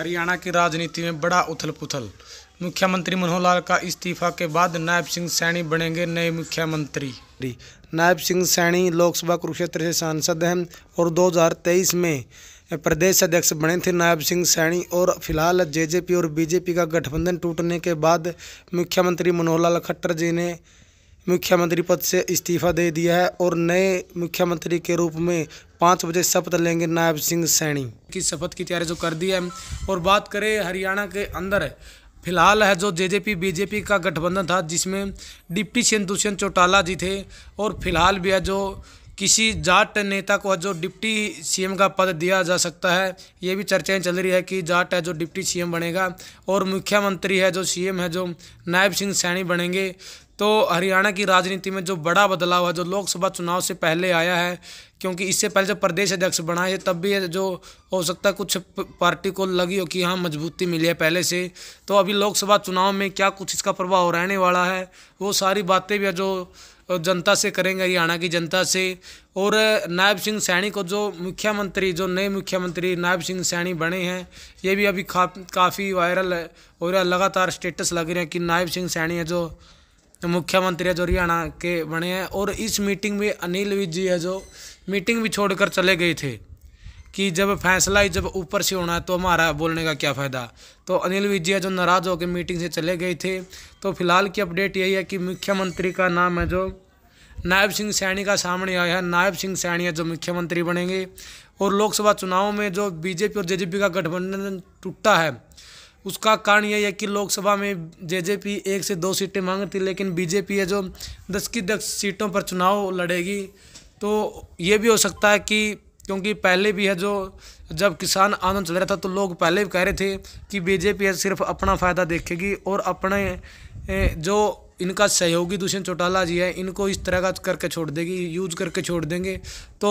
हरियाणा की राजनीति में बड़ा उथल पुथल मुख्यमंत्री मनोहर लाल का इस्तीफा के बाद नायब सिंह सैनी बनेंगे नए मुख्यमंत्री नायब सिंह सैनी लोकसभा कुरुक्षेत्र से सांसद हैं और 2023 में प्रदेश अध्यक्ष बने थे नायब सिंह सैनी और फिलहाल जेजेपी और बीजेपी का गठबंधन टूटने के बाद मुख्यमंत्री मनोहर लाल खट्टर जी ने मुख्यमंत्री पद से इस्तीफा दे दिया है और नए मुख्यमंत्री के रूप में पाँच बजे शपथ लेंगे नायब सिंह सैनी की शपथ की तैयारी जो कर दी है और बात करें हरियाणा के अंदर फिलहाल है जो जेजेपी बीजेपी का गठबंधन था जिसमें डिप्टी सिंधुसेन चौटाला जी थे और फिलहाल भी है जो किसी जाट नेता को जो डिप्टी सीएम का पद दिया जा सकता है ये भी चर्चाएं चल रही है कि जाट है जो डिप्टी सीएम बनेगा और मुख्यमंत्री है जो सीएम है जो नायब सिंह सैनी बनेंगे तो हरियाणा की राजनीति में जो बड़ा बदलाव है जो लोकसभा चुनाव से पहले आया है क्योंकि इससे पहले जब प्रदेश अध्यक्ष बनाए तब भी जो हो सकता है कुछ पार्टी को लगी हो कि हाँ मजबूती मिली है पहले से तो अभी लोकसभा चुनाव में क्या कुछ इसका प्रभाव रहने वाला है वो सारी बातें भी जो जनता से करेंगे हरियाणा की जनता से और नायब सिंह सैनी को जो मुख्यमंत्री जो नए मुख्यमंत्री नायब सिंह सैनी बने हैं ये भी अभी काफ़ी वायरल हो रहा लगातार स्टेटस लग रहे हैं कि नायब सिंह सैनी है जो तो मुख्यमंत्री है जो हरियाणा के बने हैं और इस मीटिंग में अनिल विज जी है जो मीटिंग भी छोड़कर चले गए थे कि जब फैसला ही जब ऊपर से होना है तो हमारा बोलने का क्या फ़ायदा तो अनिल विज जी है जो नाराज़ होकर मीटिंग से चले गए थे तो फिलहाल की अपडेट यही है कि मुख्यमंत्री का नाम है जो नायब सिंह सैनी का सामने आया है नायब सिंह सैनी है जो मुख्यमंत्री बनेंगे और लोकसभा चुनाव में जो बीजेपी और जे का गठबंधन टूटा है उसका कारण यह है कि लोकसभा में जेजेपी एक से दो सीटें मांग थी लेकिन बीजेपी है जो दस की दस सीटों पर चुनाव लड़ेगी तो ये भी हो सकता है कि क्योंकि पहले भी है जो जब किसान आंदोलन चल रहा था तो लोग पहले भी कह रहे थे कि बीजेपी है सिर्फ अपना फ़ायदा देखेगी और अपने जो इनका सहयोगी दुष्यंत चौटाला जी है इनको इस तरह का करके छोड़ देगी यूज करके छोड़ देंगे तो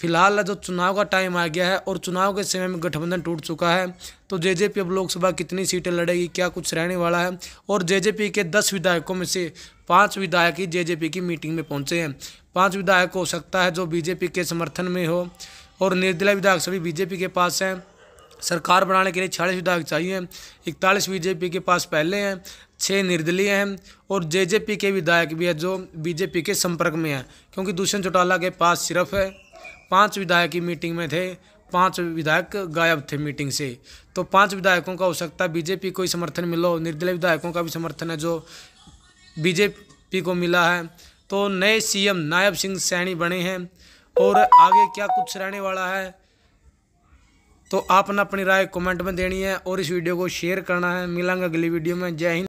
फिलहाल जो चुनाव का टाइम आ गया है और चुनाव के समय में गठबंधन टूट चुका है तो जेजेपी अब लोकसभा कितनी सीटें लड़ेगी क्या कुछ रहने वाला है और जेजेपी के दस विधायकों में से पांच विधायक ही जेजेपी की मीटिंग में पहुंचे हैं पांच विधायक हो सकता है जो बीजेपी के समर्थन में हो और निर्दलीय विधायक सभी बीजेपी के पास हैं सरकार बनाने के लिए छियालीस विधायक चाहिए इकतालीस बीजेपी के पास पहले हैं छः निर्दलीय हैं और पी के विधायक भी हैं जो बीजेपी के संपर्क में हैं क्योंकि दूषण चौटाला के पास सिर्फ है पांच विधायक की मीटिंग में थे पांच विधायक गायब थे मीटिंग से तो पांच विधायकों का हो सकता है बीजेपी को ही समर्थन मिलो निर्दलीय विधायकों का भी समर्थन है जो बीजेपी को मिला है तो नए सीएम नायब सिंह सैनी बने हैं और आगे क्या कुछ रहने वाला है तो आपने अपनी राय कमेंट में देनी है और इस वीडियो को शेयर करना है मिलेंगे अगली वीडियो में जय हिंद